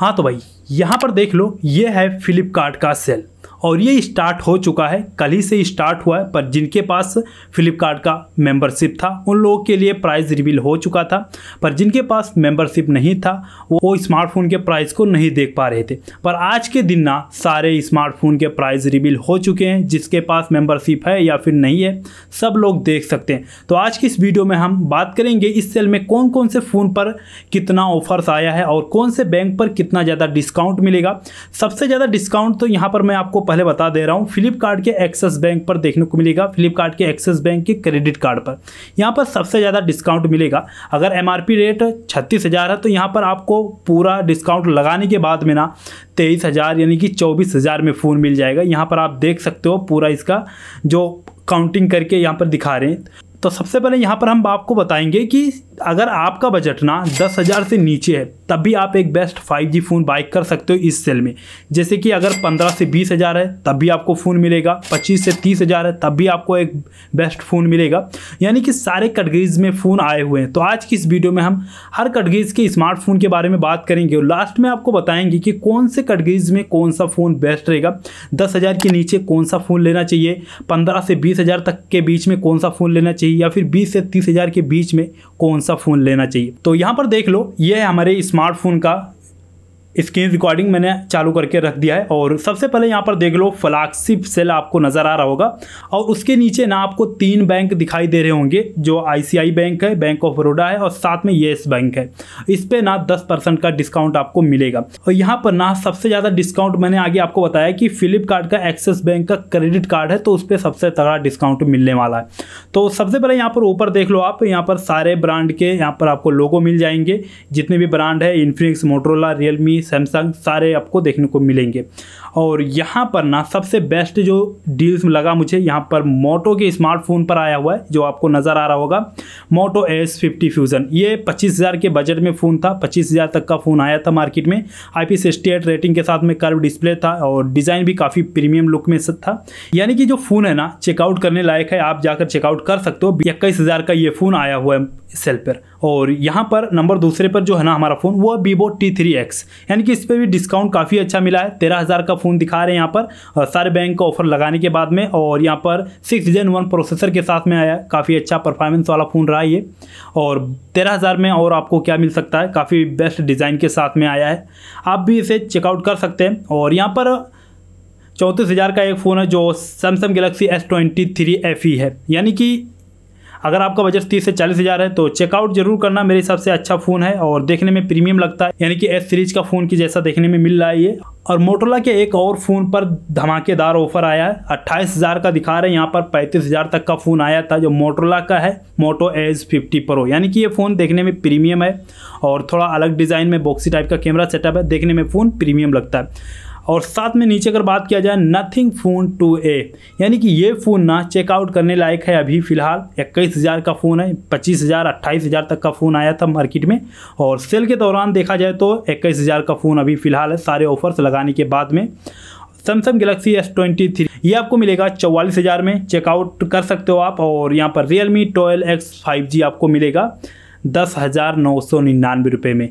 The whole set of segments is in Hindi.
हाँ तो भाई यहाँ पर देख लो ये है फ्लिपकार्ट का सेल और ये स्टार्ट हो चुका है कल ही से स्टार्ट हुआ है पर जिनके पास फ्लिपकार्ट का मेंबरशिप था उन लोगों के लिए प्राइस रिवील हो चुका था पर जिनके पास मेंबरशिप नहीं था वो स्मार्टफोन के प्राइस को नहीं देख पा रहे थे पर आज के दिन ना सारे स्मार्टफोन के प्राइस रिवील हो चुके हैं जिसके पास मेंबरशिप है या फिर नहीं है सब लोग देख सकते हैं तो आज की इस वीडियो में हम बात करेंगे इस सेल में कौन कौन से फ़ोन पर कितना ऑफर्स आया है और कौन से बैंक पर कितना ज़्यादा डिस्काउंट मिलेगा सबसे ज़्यादा डिस्काउंट तो यहाँ पर मैं आपको पहले बता दे रहा हूँ फ्लिपकार्ट के एक्सिस बैंक पर देखने को मिलेगा फ्लिपकार्ट के एक्सेस बैंक के क्रेडिट कार्ड पर यहाँ पर सबसे ज़्यादा डिस्काउंट मिलेगा अगर एम रेट छत्तीस है तो यहाँ पर आपको पूरा डिस्काउंट लगाने के बाद में ना तेईस हज़ार यानी कि चौबीस हज़ार में फ़ोन मिल जाएगा यहाँ पर आप देख सकते हो पूरा इसका जो काउंटिंग करके यहाँ पर दिखा रहे हैं तो सबसे पहले यहाँ पर हम आपको बताएंगे कि अगर आपका बजट ना दस हज़ार से नीचे है तब भी आप एक बेस्ट 5G फ़ोन बाय कर सकते हो इस सेल में जैसे कि अगर पंद्रह से बीस हज़ार है तब भी आपको फ़ोन मिलेगा पच्चीस से तीस हज़ार है तब भी आपको एक बेस्ट फ़ोन मिलेगा यानी कि सारे कटगरीज़ में फ़ोन आए हुए हैं तो आज की इस वीडियो में हम हर कटगरीज़ के स्मार्टफोन के बारे में बात करेंगे और लास्ट में आपको बताएंगे कि कौन से कटगरीज़ में कौन सा फ़ोन बेस्ट रहेगा दस के नीचे कौन सा फ़ोन लेना चाहिए पंद्रह से बीस तक के बीच में कौन सा फ़ोन लेना चाहिए चाहिए या फिर बीस से तीस हज़ार के बीच में कौन सा फ़ोन लेना चाहिए तो यहाँ पर देख लो ये है हमारे स्मार्टफोन का स्क्रीन रिकॉर्डिंग मैंने चालू करके रख दिया है और सबसे पहले यहाँ पर देख लो फ्लैगशिप सेल आपको नज़र आ रहा होगा और उसके नीचे ना आपको तीन बैंक दिखाई दे रहे होंगे जो आईसीआई बैंक है बैंक ऑफ बड़ोडा है और साथ में येस बैंक है इस पर ना दस परसेंट का डिस्काउंट आपको मिलेगा और यहाँ पर ना सबसे ज़्यादा डिस्काउंट मैंने आगे आपको बताया कि फ्लिपकार्ट का एक्सिस बैंक का क्रेडिट कार्ड है तो उस पर सबसे तगड़ा डिस्काउंट मिलने वाला है तो सबसे पहले यहाँ पर ऊपर देख लो आप यहाँ पर सारे ब्रांड के यहाँ पर आपको लोगो मिल जाएंगे जितने भी ब्रांड है इन्फिनिक्स मोटरोला रियलमी सैमसंग सारे आपको देखने को मिलेंगे और यहाँ पर ना सबसे बेस्ट जो डील्स लगा मुझे यहाँ पर मोटो के स्मार्टफोन पर आया हुआ है जो आपको नज़र आ रहा होगा मोटो एस फिफ्टी फ्यूज़न ये पच्चीस हज़ार के बजट में फ़ोन था पच्चीस हज़ार तक का फ़ोन आया था मार्केट में आई पी रेटिंग के साथ में कर्व डिस्प्ले था और डिज़ाइन भी काफ़ी प्रीमियम लुक में था यानी कि जो फ़ोन है ना चेकआउट करने लायक है आप जाकर चेकआउट कर सकते हो इक्कीस हज़ार का ये फ़ोन आया हुआ है सेल पर और यहाँ पर नंबर दूसरे पर जो है ना हमारा फ़ोन वो है वीवो टी थ्री एक्स यानी कि इस पर भी डिस्काउंट काफ़ी अच्छा मिला है तेरह हज़ार का फ़ोन फ़ोन दिखा रहे हैं यहाँ पर सारे बैंक का ऑफर लगाने के बाद में और यहाँ पर सिक्स जन वन प्रोसेसर के साथ में आया काफ़ी अच्छा परफॉर्मेंस वाला फ़ोन रहा ये और तेरह हज़ार में और आपको क्या मिल सकता है काफ़ी बेस्ट डिज़ाइन के साथ में आया है आप भी इसे चेकआउट कर सकते हैं और यहाँ पर चौंतीस हज़ार का एक फ़ोन है जो Samsung Galaxy S twenty three F E है यानी कि अगर आपका बजट तीस से चालीस हज़ार है तो चेकआउट जरूर करना मेरे हिसाब से अच्छा फ़ोन है और देखने में प्रीमियम लगता है यानी कि एस सीरीज का फ़ोन की जैसा देखने में मिल रहा है ये और मोटोला के एक और फ़ोन पर धमाकेदार ऑफर आया है अट्ठाईस हज़ार का दिखा रहे हैं यहाँ पर पैंतीस हज़ार तक का फ़ोन आया था जो मोटोला का है मोटो एज फिफ्टी प्रो यानी कि ये फ़ोन देखने में प्रीमियम है और थोड़ा अलग डिज़ाइन में बॉक्सी टाइप का कैमरा सेटअप है देखने में फ़ोन प्रीमियम लगता है और साथ में नीचे अगर बात किया जाए नथिंग फ़ोन टू ए यानी कि ये फ़ोन ना चेकआउट करने लायक है अभी फ़िलहाल इक्कीस हज़ार का फ़ोन है पच्चीस हज़ार अट्ठाईस हज़ार तक का फ़ोन आया था मार्केट में और सेल के दौरान देखा जाए तो इक्कीस हज़ार का फ़ोन अभी फ़िलहाल है सारे ऑफर्स लगाने के बाद में Samsung Galaxy S twenty three ये आपको मिलेगा चौवालीस हज़ार में चेकआउट कर सकते हो आप और यहाँ पर Realme twelve X five G आपको मिलेगा दस हज़ार नौ सौ निन्यानवे रुपये में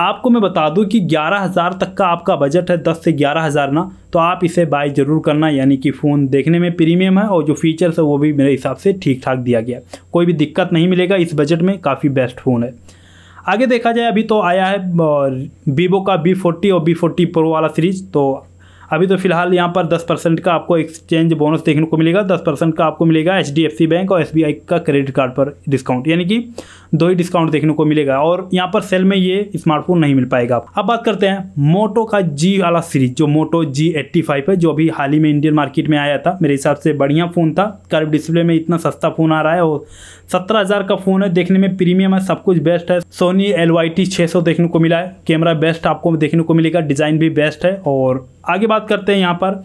आपको मैं बता दूं कि ग्यारह हज़ार तक का आपका बजट है दस से ग्यारह हज़ार ना तो आप इसे बाय ज़रूर करना यानी कि फ़ोन देखने में प्रीमियम है और जो फीचर्स है वो भी मेरे हिसाब से ठीक ठाक दिया गया कोई भी दिक्कत नहीं मिलेगा इस बजट में काफ़ी बेस्ट फ़ोन है आगे देखा जाए अभी तो आया है वीवो का बी फोर्टी और बी फोर्टी प्रो वाला सीरीज़ तो अभी तो फिलहाल यहाँ पर दस परसेंट का आपको एक्सचेंज बोनस देखने को मिलेगा दस परसेंट का आपको मिलेगा एच बैंक और एस का क्रेडिट कार्ड पर डिस्काउंट यानी कि दो ही डिस्काउंट देखने को मिलेगा और यहाँ पर सेल में ये स्मार्टफोन नहीं मिल पाएगा आपको अब बात करते हैं मोटो का जी वाला सीरीज जो मोटो जी एट्टी फाइव है जो अभी हाल ही में इंडियन मार्केट में आया था मेरे हिसाब से बढ़िया फ़ोन था कर्व डिस्प्ले में इतना सस्ता फ़ोन आ रहा है और सत्रह हज़ार का फ़ोन है देखने में प्रीमियम है सब कुछ बेस्ट है सोनी एल वाई टी देखने को मिला है कैमरा बेस्ट आपको देखने को मिलेगा डिज़ाइन भी बेस्ट है और आगे बात करते हैं यहाँ पर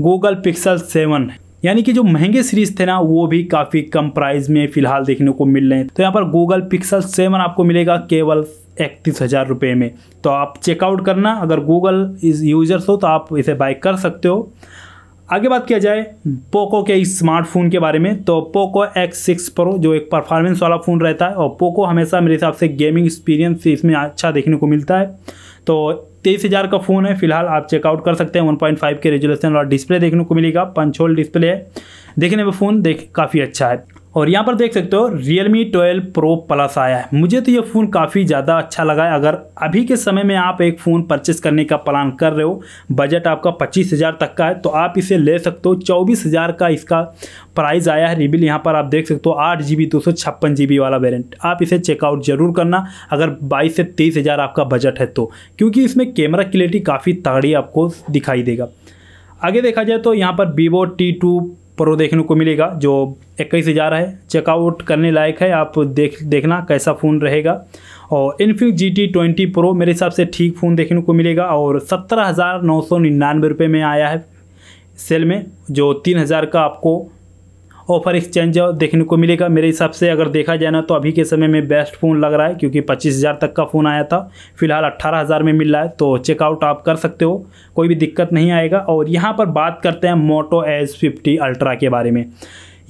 गूगल पिक्सल सेवन यानी कि जो महंगे सीरीज थे ना वो भी काफ़ी कम प्राइस में फिलहाल देखने को मिल रहे हैं तो यहाँ पर गूगल पिक्सल सेवन आपको मिलेगा केवल इकतीस हज़ार रुपये में तो आप चेकआउट करना अगर गूगल इस यूजर्स हो तो आप इसे बाय कर सकते हो आगे बात किया जाए पोको के इस स्मार्टफोन के बारे में तो पोको एक्स सिक्स प्रो जो एक परफॉर्मेंस वाला फ़ोन रहता है और पोको हमेशा मेरे हिसाब से गेमिंग एक्सपीरियंस इसमें अच्छा देखने को मिलता है तो तेईस हज़ार का फ़ोन है फिलहाल आप चेकआउट कर सकते हैं वन पॉइंट फाइव के रेजुलेशन और डिस्प्ले देखने को मिलेगा पंचोल डिस्प्ले है देखने में फ़ोन देख काफ़ी अच्छा है और यहाँ पर देख सकते हो Realme 12 Pro Plus आया है मुझे तो ये फ़ोन काफ़ी ज़्यादा अच्छा लगा है अगर अभी के समय में आप एक फ़ोन परचेस करने का प्लान कर रहे हो बजट आपका पच्चीस हज़ार तक का है तो आप इसे ले सकते हो चौबीस हज़ार का इसका प्राइस आया है रिबिल यहाँ पर आप देख सकते हो आठ जी बी दो सौ छप्पन जी बी वाला वेरियंट आप इसे चेकआउट ज़रूर करना अगर बाईस से तेईस हज़ार आपका बजट है तो क्योंकि इसमें कैमरा क्लियरिटी काफ़ी तगड़ी आपको दिखाई देगा आगे देखा जाए तो यहाँ पर वीवो टी टू प्रो देखने को मिलेगा जो इक्कीस हज़ार है चेकआउट करने लायक है आप देख देखना कैसा फ़ोन रहेगा और Infinix G T twenty pro मेरे हिसाब से ठीक फ़ोन देखने को मिलेगा और सत्रह हज़ार नौ सौ निन्यानवे रुपये में आया है सेल में जो तीन हज़ार का आपको ऑफर एक्सचेंज देखने को मिलेगा मेरे हिसाब से अगर देखा जाए ना तो अभी के समय में बेस्ट फ़ोन लग रहा है क्योंकि पच्चीस हज़ार तक का फ़ोन आया था फिलहाल अट्ठारह हज़ार में मिल रहा है तो चेकआउट आप कर सकते हो कोई भी दिक्कत नहीं आएगा और यहाँ पर बात करते हैं मोटो एज फिफ्टी अल्ट्रा के बारे में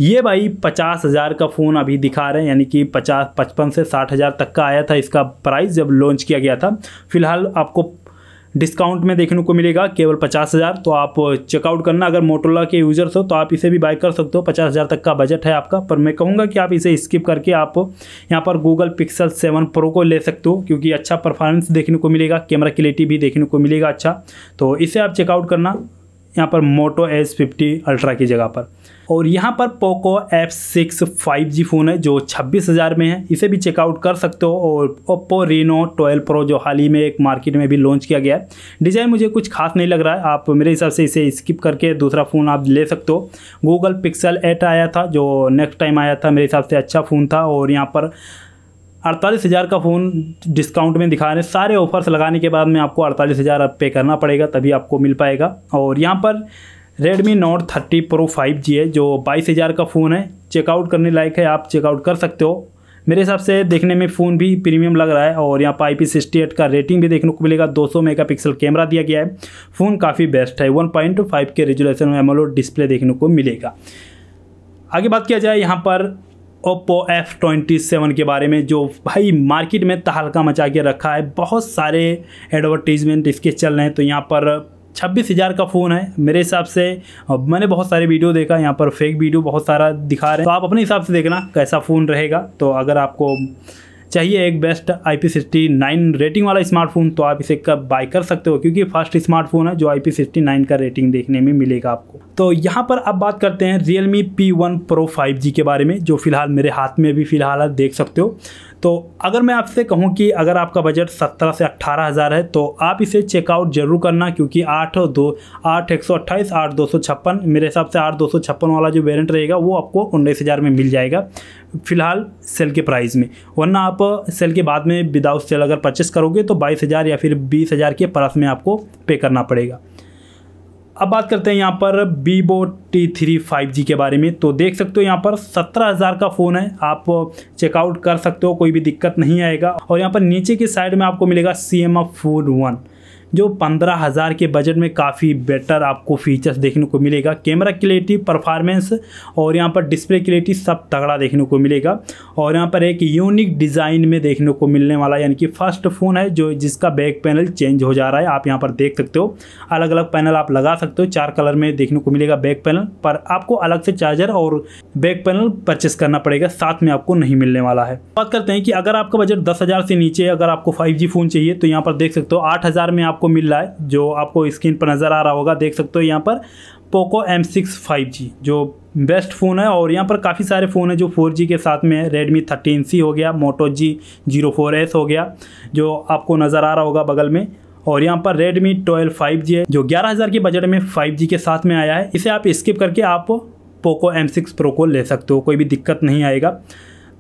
ये भाई पचास हज़ार का फ़ोन अभी दिखा रहे हैं यानी कि पचास पचपन से साठ हज़ार तक का आया था इसका प्राइस जब लॉन्च किया गया था फिलहाल आपको डिस्काउंट में देखने को मिलेगा केवल पचास हज़ार तो आप चेकआउट करना अगर मोटोला के यूज़र्स हो तो आप इसे भी बाय कर सकते हो पचास हज़ार तक का बजट है आपका पर मैं कहूँगा कि आप इसे स्किप करके आप यहाँ पर गूगल पिक्सल सेवन प्रो को ले सकते हो क्योंकि अच्छा परफॉर्मेंस देखने को मिलेगा कैमरा क्लियरिटी भी देखने को मिलेगा अच्छा तो इसे आप चेकआउट करना यहाँ पर मोटो एस फिफ्टी अल्ट्रा की जगह पर और यहाँ पर Poco F six five G phone है जो छब्बीस हज़ार में है इसे भी चेकआउट कर सकते हो और ओप्पो रीनो ट्वेल्व प्रो जो हाल ही में एक मार्केट में भी लॉन्च किया गया है डिज़ाइन मुझे कुछ खास नहीं लग रहा है आप मेरे हिसाब से इसे स्किप करके दूसरा फ़ोन आप ले सकते हो गूगल पिक्सल एट आया था जो नेक्स्ट टाइम आया था मेरे हिसाब से अच्छा फ़ोन था और यहाँ पर अड़तालीस हज़ार का फ़ोन डिस्काउंट में दिखा रहे हैं सारे ऑफर्स लगाने के बाद में आपको अड़तालीस हज़ार पे करना पड़ेगा तभी आपको मिल पाएगा और यहाँ पर Redmi Note thirty Pro five G है जो बाईस हज़ार का फ़ोन है चेकआउट करने लायक है आप चेकआउट कर सकते हो मेरे हिसाब से देखने में फ़ोन भी प्रीमियम लग रहा है और यहाँ पर आई पी सिक्सटी एट का रेटिंग भी देखने को मिलेगा 200 मेगापिक्सल कैमरा दिया गया है फ़ोन काफ़ी बेस्ट है 1.5 के रेजुलेशन में एमोलो डिस्प्ले देखने को मिलेगा आगे बात किया जाए यहाँ पर ओप्पो एफ ट्वेंटी सेवन के बारे में जो भाई मार्केट में तहलका मचा के रखा है बहुत सारे एडवर्टीज़मेंट इसके चल रहे हैं तो यहाँ पर छब्बीस हज़ार का फ़ोन है मेरे हिसाब से मैंने बहुत सारे वीडियो देखा यहाँ पर फेक वीडियो बहुत सारा दिखा रहे हैं तो आप अपने हिसाब से देखना कैसा फ़ोन रहेगा तो अगर आपको चाहिए एक best I P sixty nine rating वाला स्मार्टफोन तो आप इसे कब बाय कर सकते हो क्योंकि फर्स्ट स्मार्टफोन है जो आई पी सिक्सटी नाइन का रेटिंग देखने में मिलेगा आपको तो यहाँ पर अब बात करते हैं Realme P one pro five G के बारे में जो फिलहाल मेरे हाथ में भी फिलहाल आप देख सकते हो तो अगर मैं आपसे कहूँ कि अगर आपका बजट सत्रह से अट्ठारह हज़ार है तो आप इसे चेकआउट जरूर करना क्योंकि आठ दो आठ एक सौ अट्ठाईस आठ दो सौ छप्पन मेरे हिसाब से आठ दो सौ छप्पन वाला जो वेरियंट रहेगा वो आपको उन्नीस हज़ार में मिल जाएगा फ़िलहाल सेल के प्राइस में वरना आप सेल के बाद में विदाउट सेल अगर परचेस करोगे तो बाईस हज़ार या फिर बीस हज़ार के प्लस में आपको पे करना पड़ेगा अब बात करते हैं यहाँ पर Vivo T three five G के बारे में तो देख सकते हो यहाँ पर सत्रह हज़ार का फ़ोन है आप चेकआउट कर सकते हो कोई भी दिक्कत नहीं आएगा और यहाँ पर नीचे की साइड में आपको मिलेगा C M F four one जो पंद्रह हज़ार के बजट में काफ़ी बेटर आपको फीचर्स देखने को मिलेगा कैमरा क्लियरिटी परफॉर्मेंस और यहाँ पर डिस्प्ले क्लियरिटी सब तगड़ा देखने को मिलेगा और यहाँ पर एक यूनिक डिज़ाइन में देखने को मिलने वाला यानी कि फर्स्ट फ़ोन है जो जिसका बैक पैनल चेंज हो जा रहा है आप यहाँ पर देख सकते हो अलग अलग पैनल आप लगा सकते हो चार कलर में देखने को मिलेगा बैक पैनल पर आपको अलग से चार्जर और बैक पैनल परचेस करना पड़ेगा साथ में आपको नहीं मिलने वाला है बात करते हैं कि अगर आपका बजट दस हज़ार से नीचे अगर आपको फाइव जी फ़ोन चाहिए तो यहाँ पर देख सकते हो आठ हज़ार में आपको आपको मिल रहा है जो आपको स्क्रीन पर नज़र आ रहा होगा देख सकते हो यहाँ पर Poco M six five G जो बेस्ट फ़ोन है और यहाँ पर काफ़ी सारे फ़ोन हैं जो फोर जी के साथ में है रेडमी थर्टीन सी हो गया Moto G zero four S हो गया जो आपको नज़र आ रहा होगा बगल में और यहाँ पर Redmi 12 5G है जो 11000 के बजट में 5G के साथ में आया है इसे आप स्किप करके आप पोको M6 Pro को ले सकते हो कोई भी दिक्कत नहीं आएगा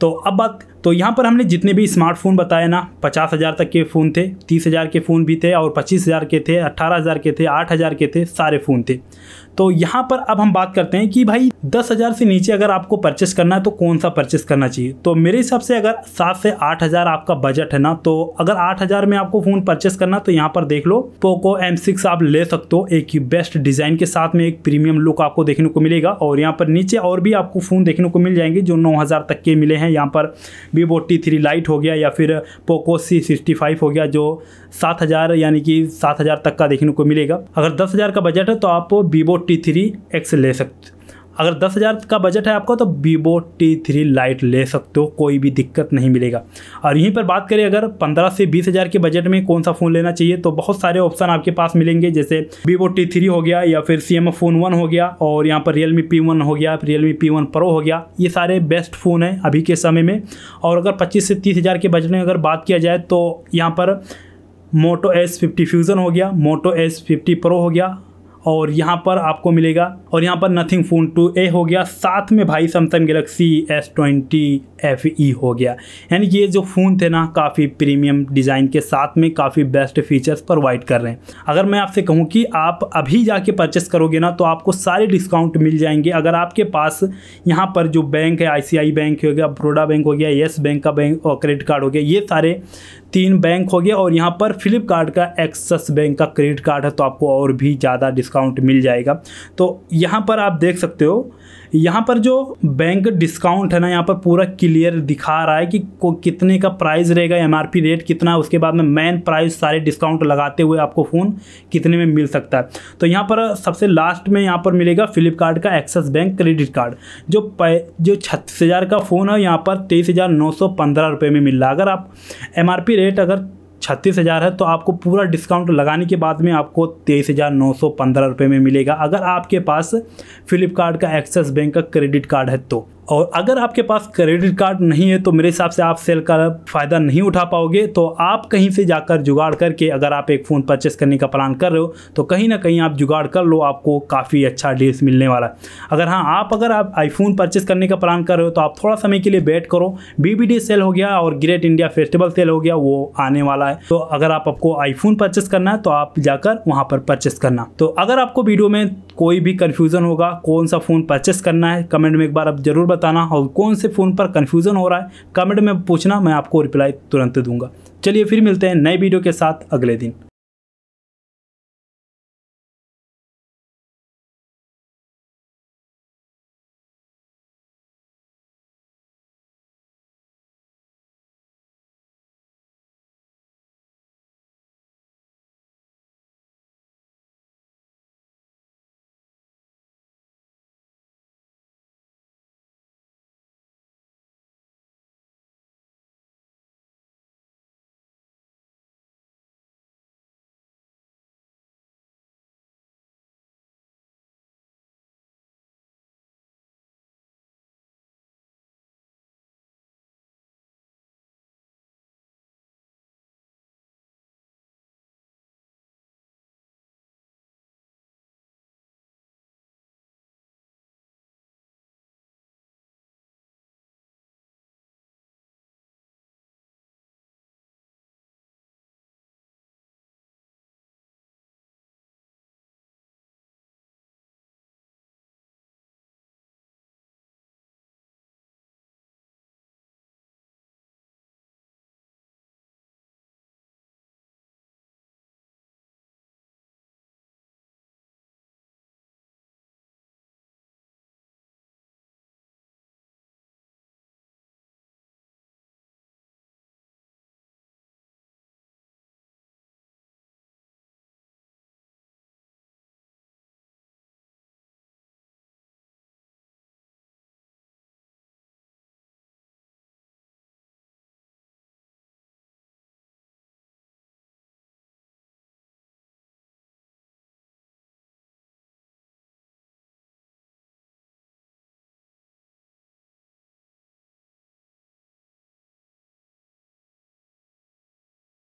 तो अब बात तो यहाँ पर हमने जितने भी स्मार्टफोन बताए ना पचास हज़ार तक के फ़ोन थे तीस हज़ार के फ़ोन भी थे और पच्चीस हज़ार के थे अट्ठारह हज़ार के थे आठ हज़ार के थे सारे फ़ोन थे तो यहाँ पर अब हम बात करते हैं कि भाई दस हज़ार से नीचे अगर आपको परचेस करना है तो कौन सा परचेस करना चाहिए तो मेरे हिसाब से अगर सात से आठ हज़ार आपका बजट है ना तो अगर आठ हज़ार में आपको फ़ोन परचेस करना तो यहाँ पर देख लो पोको एम सिक्स आप ले सकते हो एक बेस्ट डिज़ाइन के साथ में एक प्रीमियम लुक आपको देखने को मिलेगा और यहाँ पर नीचे और भी आपको फ़ोन देखने को मिल जाएंगे जो नौ तक के मिले हैं यहाँ पर वीवो टी थ्री लाइट हो गया या फिर पोको सी सिक्सटी फाइव हो गया जो सात हज़ार यानी कि सात हज़ार तक का देखने को मिलेगा अगर दस हज़ार का बजट है तो आप वीवो टी थ्री एक्स ले सकते अगर दस हज़ार का बजट है आपका तो वीवो टी थ्री लाइट ले सकते हो कोई भी दिक्कत नहीं मिलेगा और यहीं पर बात करें अगर पंद्रह से बीस हज़ार के बजट में कौन सा फ़ोन लेना चाहिए तो बहुत सारे ऑप्शन आपके पास मिलेंगे जैसे वीवो टी थ्री हो गया या फिर सी एम फ़ोन वन हो गया और यहाँ पर रियलमी पी वन हो गया रियलमी पी वन प्रो हो गया ये सारे बेस्ट फ़ोन हैं अभी के समय में और अगर पच्चीस से तीस हज़ार के बजट में अगर बात किया जाए तो यहाँ पर मोटो एस फिफ्टी फ्यूज़न हो गया मोटो एस फिफ्टी प्रो हो गया और यहाँ पर आपको मिलेगा और यहाँ पर नथिंग फोन टू ए हो गया साथ में भाई Samsung Galaxy S twenty F E हो गया यानी ये जो फ़ोन थे ना काफ़ी प्रीमियम डिज़ाइन के साथ में काफ़ी बेस्ट फीचर्स प्रोवाइड कर रहे हैं अगर मैं आपसे कहूँ कि आप अभी जाके परचेस करोगे ना तो आपको सारे डिस्काउंट मिल जाएंगे अगर आपके पास यहाँ पर जो बैंक है आई बैंक हो गया बड़ोडा बैंक हो गया येस बैंक का बैंक और क्रेडिट कार्ड हो गया ये सारे तीन बैंक हो गए और यहाँ पर फ्लिपकार्ट का एक्सस बैंक का क्रेडिट कार्ड है तो आपको और भी ज़्यादा डिस्काउंट मिल जाएगा तो यहाँ पर आप देख सकते हो यहाँ पर जो बैंक डिस्काउंट है ना यहाँ पर पूरा क्लियर दिखा रहा है कि को कितने का प्राइस रहेगा एम रेट कितना उसके बाद में मैन प्राइस सारे डिस्काउंट लगाते हुए आपको फ़ोन कितने में मिल सकता है तो यहाँ पर सबसे लास्ट में यहाँ पर मिलेगा फ्लिपकार्ट का एक्सेस बैंक क्रेडिट कार्ड जो पै, जो छत्तीस हज़ार का फ़ोन है यहाँ पर तेईस हज़ार नौ सौ पंद्रह रुपये में मिल रहा अगर आप एम रेट अगर छत्तीस हज़ार है तो आपको पूरा डिस्काउंट लगाने के बाद में आपको तेईस हज़ार नौ सौ पंद्रह रुपये में मिलेगा अगर आपके पास फ्लिपकार्ट का एक्सेस बैंक का क्रेडिट कार्ड है तो और अगर आपके पास क्रेडिट कार्ड नहीं है तो मेरे हिसाब से आप सेल का फ़ायदा नहीं उठा पाओगे तो आप कहीं से जाकर जुगाड़ करके अगर आप एक फ़ोन परचेस करने का प्लान कर रहे हो तो कहीं ना कहीं आप जुगाड़ कर लो आपको काफ़ी अच्छा डील्स मिलने वाला है अगर हाँ आप अगर आप आईफोन परचेस करने का प्लान कर रहे हो तो आप थोड़ा समय के लिए वेट करो बी सेल हो गया और ग्रेट इंडिया फेस्टिवल सेल हो गया वो आने वाला है तो अगर आप आपको आईफोन परचेस करना है तो आप जाकर वहाँ पर परचेस करना तो अगर आपको वीडियो में कोई भी कन्फ्यूज़न होगा कौन सा फ़ोन परचेस करना है कमेंट में एक बार आप ज़रूर बताना और कौन से फ़ोन पर कन्फ्यूज़न हो रहा है कमेंट में पूछना मैं आपको रिप्लाई तुरंत दूंगा चलिए फिर मिलते हैं नए वीडियो के साथ अगले दिन